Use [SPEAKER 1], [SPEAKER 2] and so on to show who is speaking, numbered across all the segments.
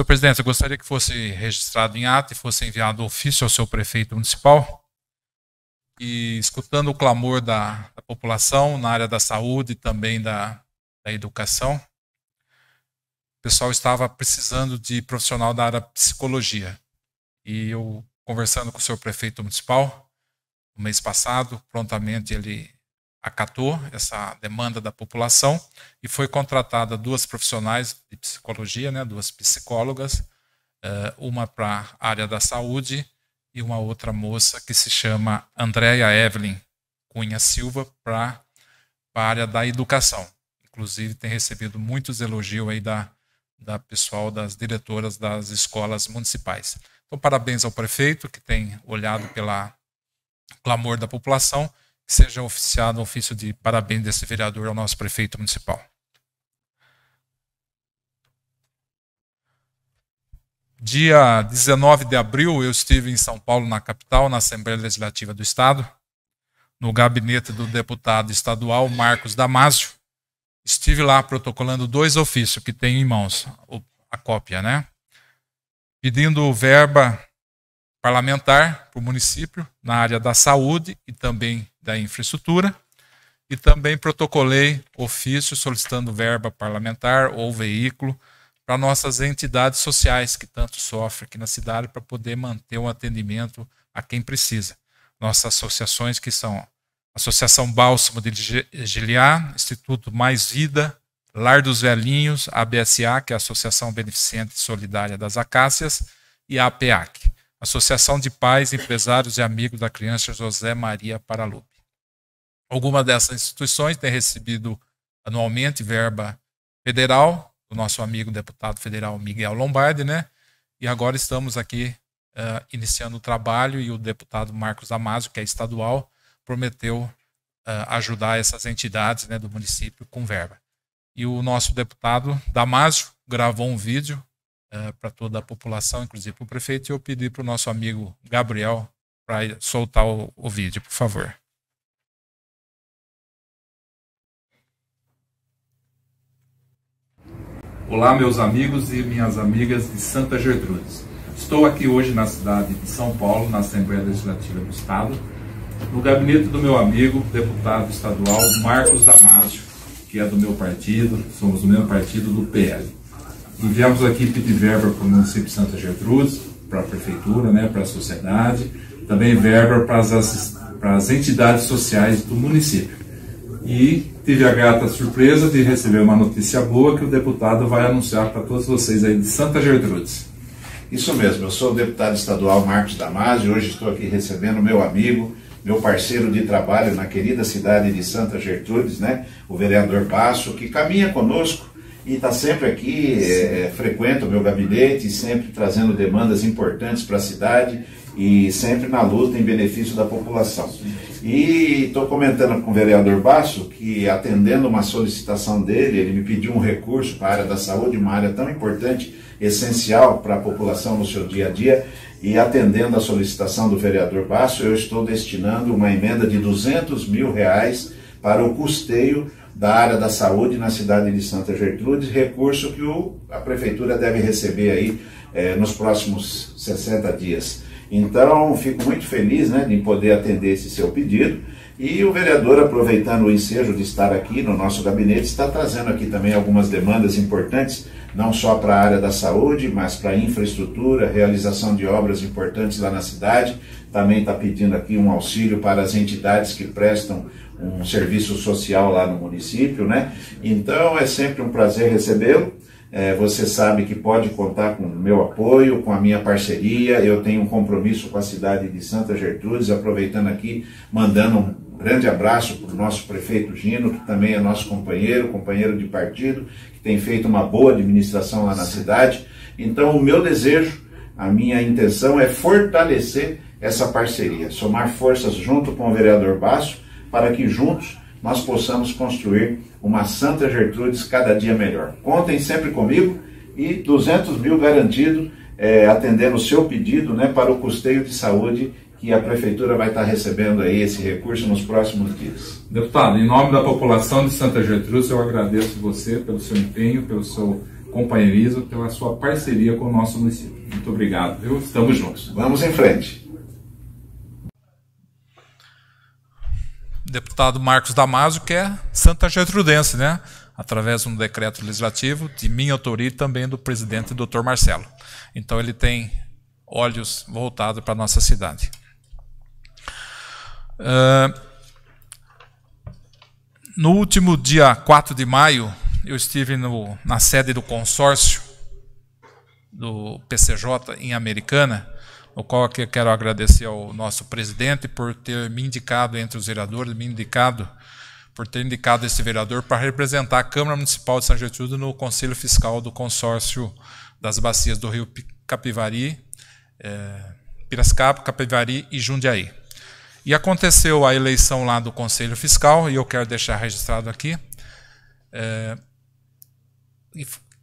[SPEAKER 1] Senhor presidente, eu gostaria que fosse registrado em ato e fosse enviado ofício ao seu prefeito municipal. E escutando o clamor da, da população na área da saúde e também da, da educação, o pessoal estava precisando de profissional da área psicologia. E eu, conversando com o senhor prefeito municipal, no mês passado, prontamente ele acatou essa demanda da população e foi contratada duas profissionais de psicologia, né, duas psicólogas, eh, uma para a área da saúde e uma outra moça que se chama Andréia Evelyn Cunha Silva para a área da educação. Inclusive tem recebido muitos elogios aí da, da pessoal das diretoras das escolas municipais. Então parabéns ao prefeito que tem olhado pela clamor da população seja oficiado o ofício de parabéns desse vereador ao nosso prefeito municipal. Dia 19 de abril, eu estive em São Paulo, na capital, na Assembleia Legislativa do Estado, no gabinete do deputado estadual Marcos Damasio. Estive lá protocolando dois ofícios que tenho em mãos, a cópia, né? Pedindo verba parlamentar para o município na área da saúde e também da infraestrutura e também protocolei ofício solicitando verba parlamentar ou veículo para nossas entidades sociais que tanto sofrem aqui na cidade para poder manter um atendimento a quem precisa. Nossas associações que são Associação Bálsamo de Giliá, Instituto Mais Vida, Lar dos Velhinhos, ABSA, que é a Associação Beneficente Solidária das Acácias, e a APAC, Associação de Pais, Empresários e Amigos da Criança José Maria Paralupo. Alguma dessas instituições tem recebido anualmente verba federal, do nosso amigo deputado federal Miguel Lombardi, né? E agora estamos aqui uh, iniciando o trabalho e o deputado Marcos Amazio, que é estadual, prometeu uh, ajudar essas entidades né, do município com verba. E o nosso deputado Damásio gravou um vídeo uh, eh, para toda a população, inclusive para o prefeito, e eu pedi para o nosso amigo Gabriel para soltar o, o vídeo, por favor.
[SPEAKER 2] Olá, meus amigos
[SPEAKER 1] e minhas amigas de Santa Gertrudes. Estou aqui hoje na cidade de São Paulo, na Assembleia Legislativa do Estado, no gabinete do meu amigo, deputado estadual Marcos Damasio, que é do meu partido, somos do mesmo partido do PL. E viemos aqui pedir verba para o município de Santa Gertrudes, para a prefeitura, né, para a sociedade, também verba para as, para as entidades sociais do município. E tive a grata
[SPEAKER 2] surpresa de receber uma notícia boa que o deputado vai anunciar para todos vocês aí de Santa Gertrudes. Isso mesmo, eu sou o deputado estadual Marcos Damasio, hoje estou aqui recebendo meu amigo, meu parceiro de trabalho na querida cidade de Santa Gertrudes, né? O vereador Basso, que caminha conosco e está sempre aqui, é, frequenta o meu gabinete, sempre trazendo demandas importantes para a cidade e sempre na luta em benefício da população. E estou comentando com o vereador Basso que, atendendo uma solicitação dele, ele me pediu um recurso para a área da saúde, uma área tão importante, essencial para a população no seu dia a dia. E atendendo a solicitação do vereador Basso, eu estou destinando uma emenda de 200 mil reais para o custeio da área da saúde na cidade de Santa Gertrudes, recurso que o, a prefeitura deve receber aí eh, nos próximos 60 dias. Então, fico muito feliz né, de poder atender esse seu pedido. E o vereador, aproveitando o ensejo de estar aqui no nosso gabinete, está trazendo aqui também algumas demandas importantes, não só para a área da saúde, mas para a infraestrutura, realização de obras importantes lá na cidade. Também está pedindo aqui um auxílio para as entidades que prestam um serviço social lá no município, né? Então é sempre um prazer recebê-lo. É, você sabe que pode contar com o meu apoio, com a minha parceria. Eu tenho um compromisso com a cidade de Santa Gertrudes, aproveitando aqui, mandando um grande abraço para o nosso prefeito Gino, que também é nosso companheiro, companheiro de partido, que tem feito uma boa administração lá na cidade. Então, o meu desejo, a minha intenção é fortalecer essa parceria, somar forças junto com o vereador Basso, para que juntos nós possamos construir uma Santa Gertrudes cada dia melhor. Contem sempre comigo e 200 mil garantido, é, eh, atendendo o seu pedido né, para o custeio de saúde que a Prefeitura vai estar recebendo aí esse recurso nos próximos dias. Deputado, em nome da
[SPEAKER 1] população de Santa Gertrudes, eu agradeço você pelo seu empenho, pelo seu companheirismo, pela sua parceria com o nosso município. Muito obrigado, viu? Estamos juntos. Vamos em frente. deputado Marcos Damasio, que é Santa Gertrudense, né? através de um decreto legislativo de minha autoria e também do presidente Dr. Marcelo. Então ele tem olhos voltados para a nossa cidade. Uh, no último dia 4 de maio, eu estive no, na sede do consórcio do PCJ em Americana o qual aqui quero agradecer ao nosso presidente por ter me indicado entre os vereadores, me indicado por ter indicado esse vereador para representar a Câmara Municipal de São Getúlio no Conselho Fiscal do Consórcio das Bacias do Rio Capivari, é, Piracicaba, Capivari e Jundiaí. E aconteceu a eleição lá do Conselho Fiscal, e eu quero deixar registrado aqui. É,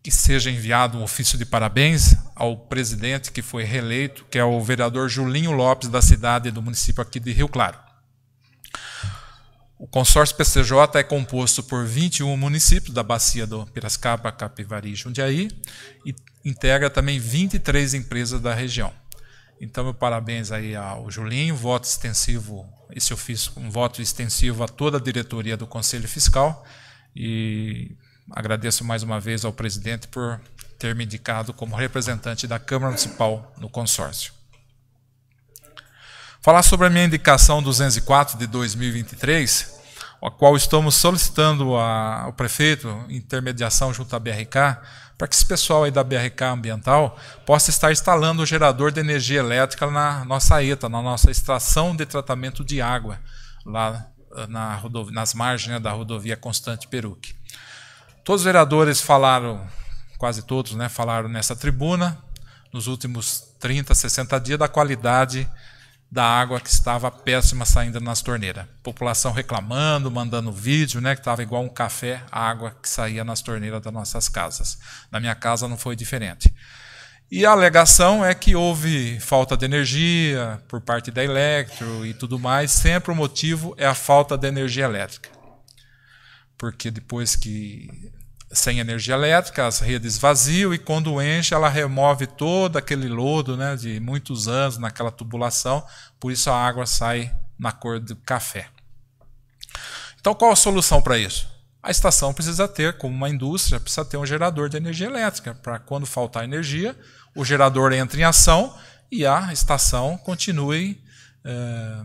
[SPEAKER 1] que seja enviado um ofício de parabéns ao presidente que foi reeleito, que é o vereador Julinho Lopes, da cidade do município aqui de Rio Claro. O consórcio PCJ é composto por 21 municípios da bacia do Piracicaba, Capivari e Jundiaí e integra também 23 empresas da região. Então, meu parabéns aí ao Julinho, voto extensivo, esse ofício, um voto extensivo a toda a diretoria do Conselho Fiscal e Agradeço mais uma vez ao presidente por ter me indicado como representante da Câmara Municipal no consórcio. Falar sobre a minha indicação 204 de 2023, a qual estamos solicitando ao prefeito intermediação junto à BRK, para que esse pessoal aí da BRK Ambiental possa estar instalando o gerador de energia elétrica na nossa ETA, na nossa extração de tratamento de água, lá eh, na rodovia, nas margens né, da rodovia Constante Peruque. Todos os vereadores falaram, quase todos, né, falaram nessa tribuna, nos últimos 30, 60 dias, da qualidade da água que estava péssima saindo nas torneiras. População reclamando, mandando vídeo, né, que estava igual um café, a água que saía nas torneiras das nossas casas. Na minha casa não foi diferente. E a alegação é que houve falta de energia por parte da Electro e tudo mais. Sempre o motivo é a falta de energia elétrica. Porque depois que sem energia elétrica, as redes vaziam e quando enche ela remove todo aquele lodo né, de muitos anos naquela tubulação, por isso a água sai na cor do café. Então qual a solução para isso? A estação precisa ter, como uma indústria, precisa ter um gerador de energia elétrica para quando faltar energia, o gerador entra em ação e a estação continue eh,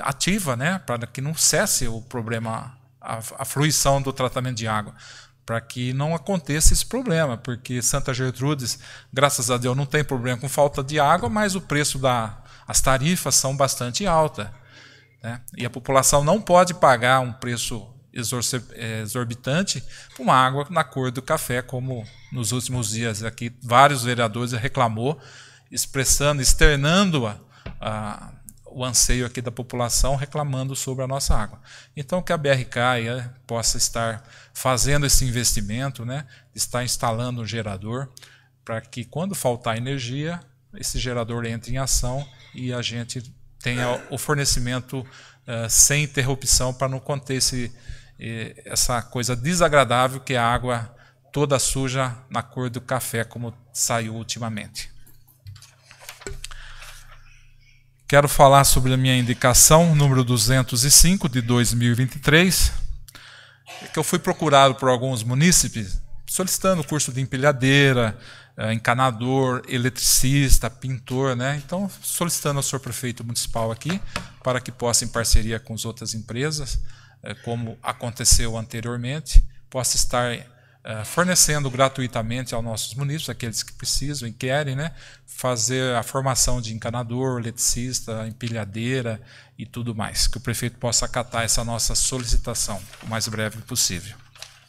[SPEAKER 1] ativa, né, para que não cesse o problema a, a fluição do tratamento de água para que não aconteça esse problema, porque Santa Gertrudes, graças a Deus, não tem problema com falta de água, mas o preço da as tarifas são bastante altas. Né? E a população não pode pagar um preço é, exorbitante por uma água na cor do café, como nos últimos dias aqui vários vereadores reclamou, expressando, externando a, a o anseio aqui da população reclamando sobre a nossa água. Então que a BRK eh, possa estar fazendo esse investimento, né, está instalando um gerador para que quando faltar energia, esse gerador entre em ação e a gente tenha o fornecimento uh, sem interrupção para não conter esse, eh, essa coisa desagradável que é a água toda suja na cor do café como saiu ultimamente. Quero falar sobre a minha indicação, número 205 de 2023, que eu fui procurado por alguns munícipes solicitando o curso de empilhadeira, eh, encanador, eletricista, pintor, né? Então, solicitando ao senhor prefeito municipal aqui, para que possa, em parceria com as outras empresas, eh, como aconteceu anteriormente, possa estar eh, fornecendo gratuitamente aos nossos munícipes, aqueles que precisam e querem, né, fazer a formação de encanador, eletricista, empilhadeira e tudo mais. Que o prefeito possa acatar essa nossa solicitação o mais breve possível.